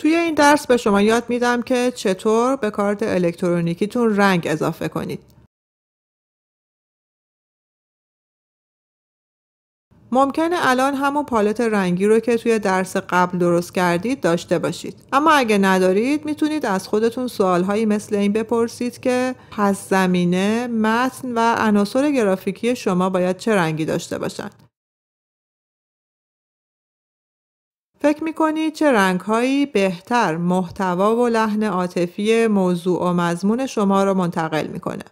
توی این درس به شما یاد میدم که چطور به کارت الکترونیکیتون رنگ اضافه کنید. ممکنه الان همون پالت رنگی رو که توی درس قبل درست کردید داشته باشید اما اگه ندارید میتونید از خودتون سوالهایی مثل این بپرسید که پس زمینه متن و عناصر گرافیکی شما باید چه رنگی داشته باشند فکر میکنید چه رنگهایی بهتر محتوا و لحن عاطفی موضوع و مضمون شما را منتقل میکنه؟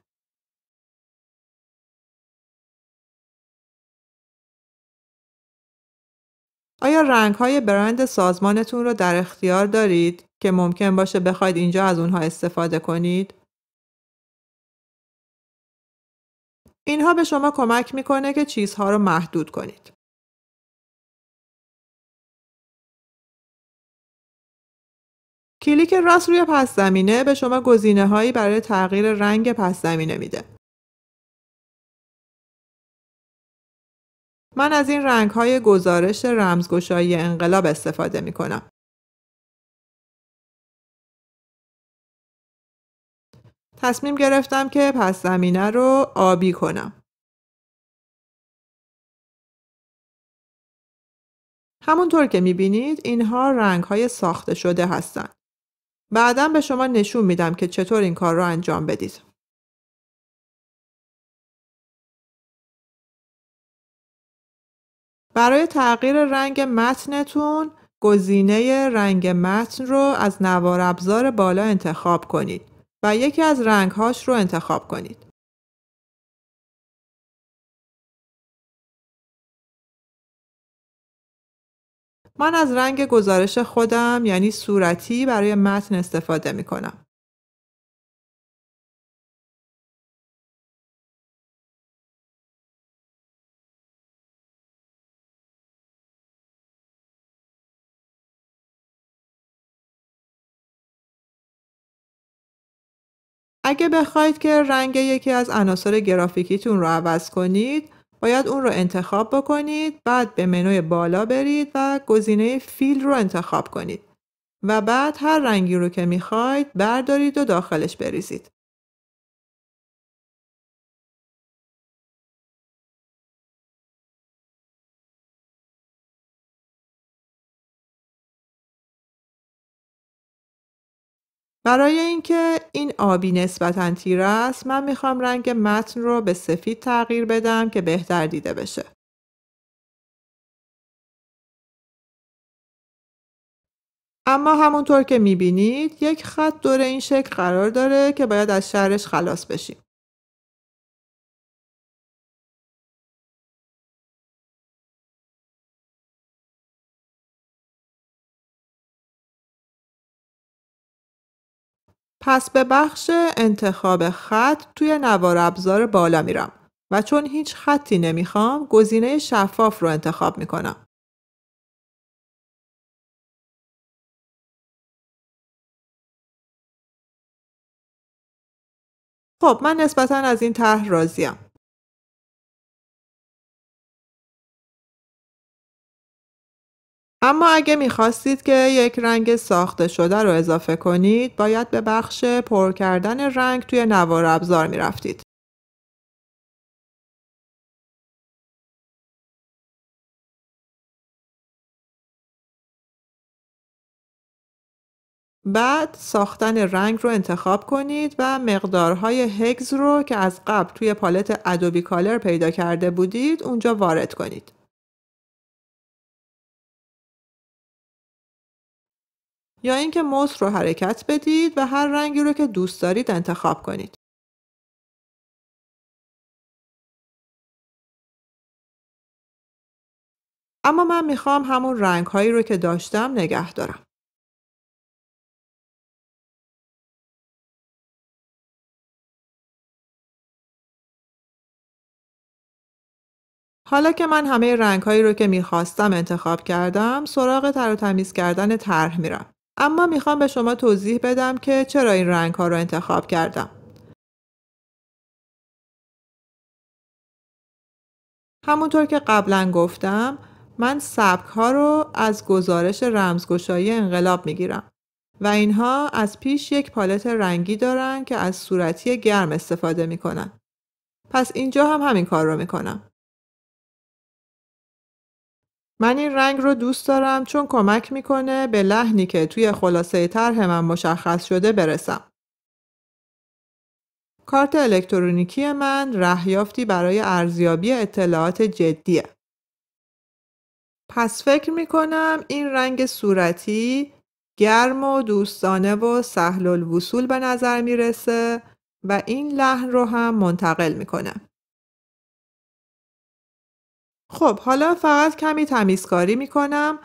آیا رنگ های برند سازمانتون رو در اختیار دارید که ممکن باشه بخواید اینجا از اونها استفاده کنید؟ اینها به شما کمک میکنه که چیزها رو محدود کنید. کلیک راست روی پس زمینه به شما گزینه هایی برای تغییر رنگ پس زمینه میده. من از این رنگ های گزارش رمزگشایی انقلاب استفاده می کنم. تصمیم گرفتم که پس زمینه رو آبی کنم. همونطور که می بینید اینها رنگ های ساخته شده هستند. بعدا به شما نشون میدم که چطور این کار را انجام بدید. برای تغییر رنگ متنتون گزینه رنگ متن رو از نوار ابزار بالا انتخاب کنید و یکی از رنگهاش رو انتخاب کنید. من از رنگ گزارش خودم یعنی صورتی برای متن استفاده می کنم. اگه بخواید که رنگ یکی از عناصر گرافیکیتون رو عوض کنید باید اون رو انتخاب بکنید بعد به منوی بالا برید و گزینه فیل رو انتخاب کنید و بعد هر رنگی رو که میخواید بردارید و داخلش بریزید. برای اینکه این آبی نسبتا تیره است من میخوام رنگ متن رو به سفید تغییر بدم که بهتر دیده بشه. اما همونطور که میبینید یک خط دور این شکل قرار داره که باید از شرش خلاص بشیم. پس به بخش انتخاب خط توی نوار ابزار بالا میرم و چون هیچ خطی نمیخوام گزینه شفاف رو انتخاب میکنم. خب من نسبتا از این طرح راضیم. اما اگه میخواستید که یک رنگ ساخته شده رو اضافه کنید باید به بخش پر کردن رنگ توی نوار ابزار میرفتید. بعد ساختن رنگ رو انتخاب کنید و مقدارهای هگز رو که از قبل توی پالت ادوبی کالر پیدا کرده بودید اونجا وارد کنید. یا اینکه موس رو حرکت بدید و هر رنگی رو که دوست دارید انتخاب کنید. اما من میخوام همون رنگ هایی رو که داشتم نگه دارم. حالا که من همه رنگ هایی رو که میخواستم انتخاب کردم سراغ تر و تمیز کردن طرح میرم. اما میخوام به شما توضیح بدم که چرا این رنگ ها رو انتخاب کردم. همونطور که قبلا گفتم من سبک ها رو از گزارش رمزگشایی انقلاب میگیرم و اینها از پیش یک پالت رنگی دارن که از صورتی گرم استفاده میکنن. پس اینجا هم همین کار رو میکنم. من این رنگ رو دوست دارم چون کمک میکنه به لحنی که توی خلاصه طرح من مشخص شده برسم. کارت الکترونیکی من رهیافتی برای ارزیابی اطلاعات جدیه. پس فکر میکنم این رنگ صورتی گرم و دوستانه و سهل الوصول به نظر میرسه و این لحن رو هم منتقل میکنه. خب حالا فقط کمی تمیزکاری میکنم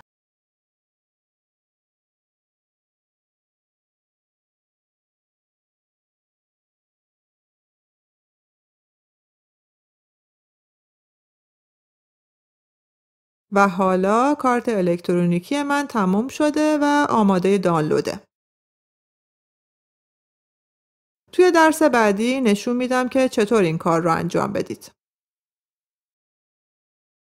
و حالا کارت الکترونیکی من تموم شده و آماده دانلوده. توی درس بعدی نشون میدم که چطور این کار رو انجام بدید.